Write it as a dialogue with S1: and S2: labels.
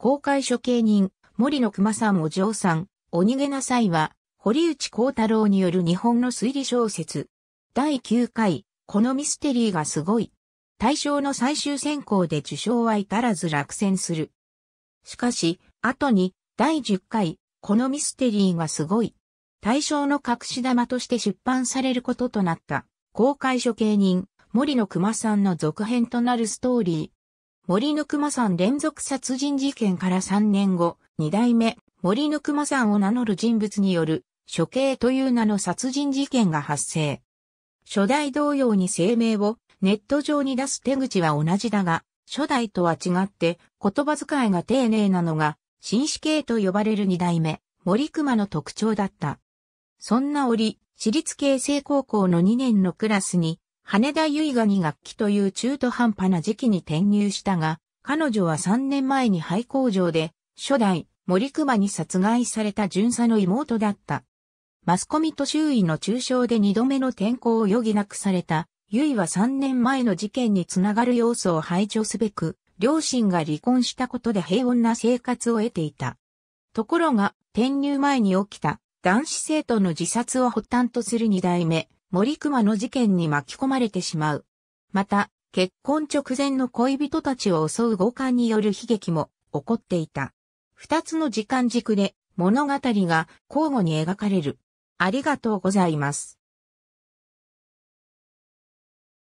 S1: 公
S2: 開処刑人、森の熊さんお嬢さん、お逃げなさいは、堀内幸太郎による日本の推理小説。第9回、このミステリーがすごい。対象の最終選考で受賞は至らず落選する。しかし、後に、第10回、このミステリーがすごい。対象の隠し玉として出版されることとなった、公開処刑人、森の熊さんの続編となるストーリー。森の熊さん連続殺人事件から3年後、2代目、森の熊さんを名乗る人物による、処刑という名の殺人事件が発生。初代同様に声明をネット上に出す手口は同じだが、初代とは違って言葉遣いが丁寧なのが、紳士系と呼ばれる二代目、森熊の特徴だった。そんな折、私立系成高校の2年のクラスに、羽田結がに楽器という中途半端な時期に転入したが、彼女は3年前に廃工場で、初代、森熊に殺害された巡査の妹だった。マスコミと周囲の中傷で2度目の転校を余儀なくされた、ゆいは3年前の事件につながる要素を排除すべく、両親が離婚したことで平穏な生活を得ていた。ところが、転入前に起きた男子生徒の自殺を発端とする2代目、森熊の事件に巻き込まれてしまう。また、結婚直前の恋人たちを襲う五感による悲劇も起こっていた。二つの時間軸で物語が交互に描かれる。あ
S1: りがとうございます。